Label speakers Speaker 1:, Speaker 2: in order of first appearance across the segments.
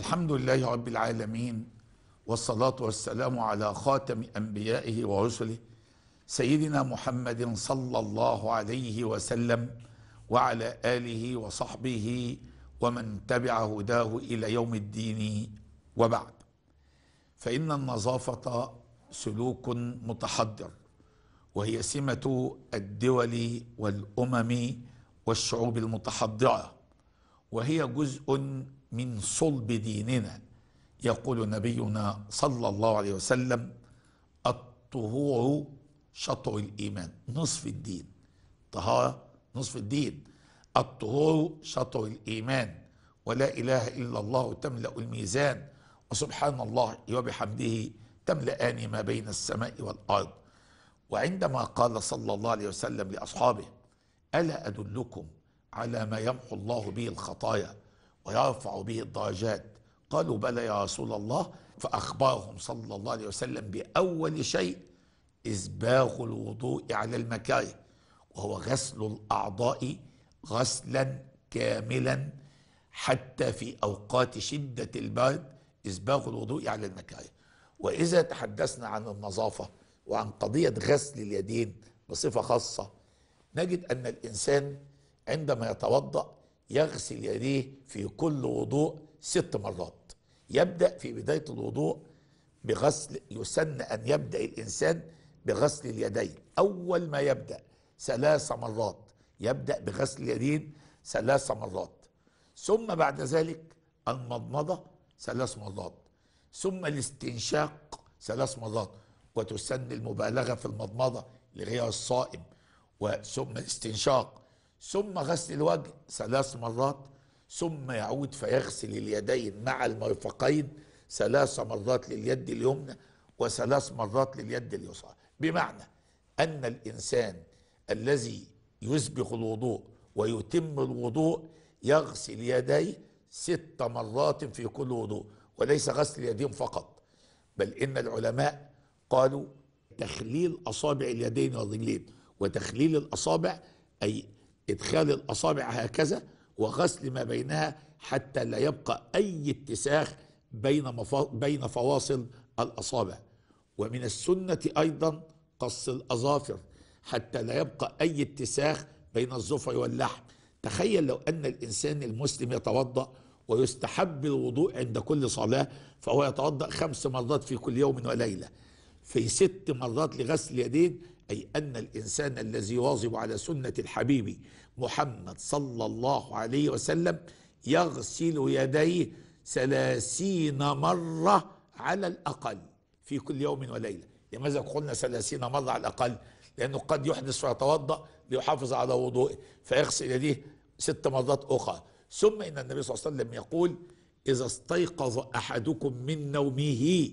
Speaker 1: الحمد لله رب العالمين والصلاة والسلام على خاتم أنبيائه ورسله سيدنا محمد صلى الله عليه وسلم وعلى آله وصحبه ومن تبع هداه إلى يوم الدين وبعد فإن النظافة سلوك متحضر وهي سمة الدول والأمم والشعوب المتحضعه وهي جزء من صلب ديننا يقول نبينا صلى الله عليه وسلم الطهور شطر الايمان نصف الدين طهاره نصف الدين الطهور شطر الايمان ولا اله الا الله تملا الميزان وسبحان الله وبحمده تملأان ما بين السماء والارض وعندما قال صلى الله عليه وسلم لاصحابه ألا أدلكم على ما يمحو الله به الخطايا ويرفع به الدرجات قالوا بلى يا رسول الله فأخبرهم صلى الله عليه وسلم بأول شيء إسباغ الوضوء على المكاره وهو غسل الأعضاء غسلا كاملا حتى في أوقات شدة البرد إسباغ الوضوء على المكاره وإذا تحدثنا عن النظافة وعن قضية غسل اليدين بصفة خاصة نجد أن الإنسان عندما يتوضأ يغسل يديه في كل وضوء ست مرات يبدأ في بداية الوضوء بغسل يسن أن يبدأ الإنسان بغسل اليدين أول ما يبدأ ثلاث مرات يبدأ بغسل اليدين ثلاث مرات ثم بعد ذلك المضمضة ثلاث مرات ثم الاستنشاق ثلاث مرات وتسن المبالغة في المضمضة لغير الصائم وثم الاستنشاق ثم غسل الوجه ثلاث مرات ثم يعود فيغسل اليدين مع المرفقين ثلاث مرات لليد اليمنى وثلاث مرات لليد اليسرى بمعنى أن الإنسان الذي يسبغ الوضوء ويتم الوضوء يغسل يديه ست مرات في كل وضوء وليس غسل اليدين فقط بل إن العلماء قالوا تخليل أصابع اليدين والرجلين وتخليل الأصابع أي إدخال الأصابع هكذا وغسل ما بينها حتى لا يبقى أي اتساخ بين, بين فواصل الأصابع ومن السنة أيضا قص الأظافر حتى لا يبقى أي اتساخ بين الظفر واللحم تخيل لو أن الإنسان المسلم يتوضأ ويستحب الوضوء عند كل صلاة فهو يتوضأ خمس مرات في كل يوم وليلة في ست مرات لغسل اليدين أي أن الإنسان الذي يواظب على سنة الحبيب محمد صلى الله عليه وسلم يغسل يديه ثلاثين مرة على الأقل في كل يوم وليلة لماذا قلنا ثلاثين مرة على الأقل لأنه قد يحدث ويتوضأ ليحافظ على وضوئه فيغسل يديه ست مرات أخرى ثم إن النبي صلى الله عليه وسلم يقول إذا استيقظ أحدكم من نومه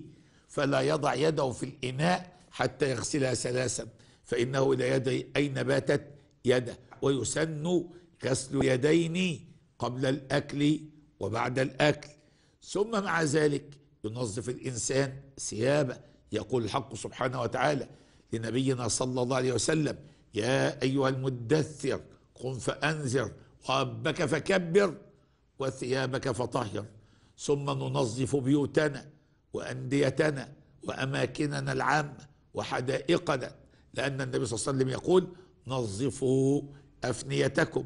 Speaker 1: فلا يضع يده في الإناء حتى يغسلها ثلاثا فإنه إلى يدري أين باتت يده ويسن غسل اليدين قبل الأكل وبعد الأكل ثم مع ذلك ينظف الإنسان ثيابه يقول الحق سبحانه وتعالى لنبينا صلى الله عليه وسلم يا أيها المدثر قم فأنذر وأبك فكبر وثيابك فطهر ثم ننظف بيوتنا وانديتنا واماكننا العامه وحدائقنا لان النبي صلى الله عليه وسلم يقول نظفوا افنيتكم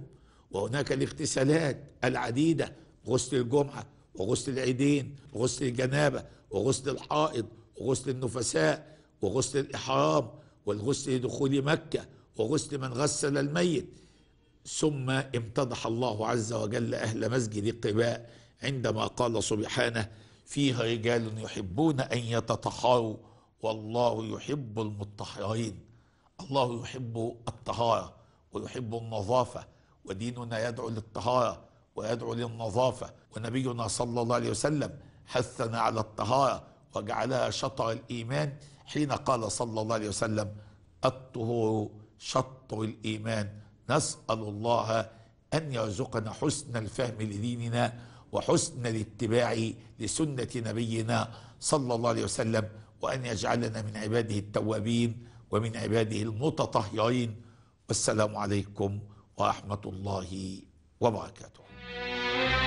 Speaker 1: وهناك الاغتسالات العديده غسل الجمعه وغسل العيدين وغسل الجنابه وغسل الحائض وغسل النفساء وغسل الاحرام والغسل لدخول مكه وغسل من غسل الميت ثم امتدح الله عز وجل اهل مسجد قباء عندما قال سبحانه فيها رجال يحبون أن يتطهروا والله يحب المطهرين الله يحب الطهارة ويحب النظافة وديننا يدعو للطهارة ويدعو للنظافة ونبينا صلى الله عليه وسلم حثنا على الطهارة وجعلها شطر الإيمان حين قال صلى الله عليه وسلم الطهور شطر الإيمان نسأل الله أن يرزقنا حسن الفهم لديننا وحسن الاتباع لسنة نبينا صلى الله عليه وسلم وأن يجعلنا من عباده التوابين ومن عباده المتطهرين والسلام عليكم ورحمة الله وبركاته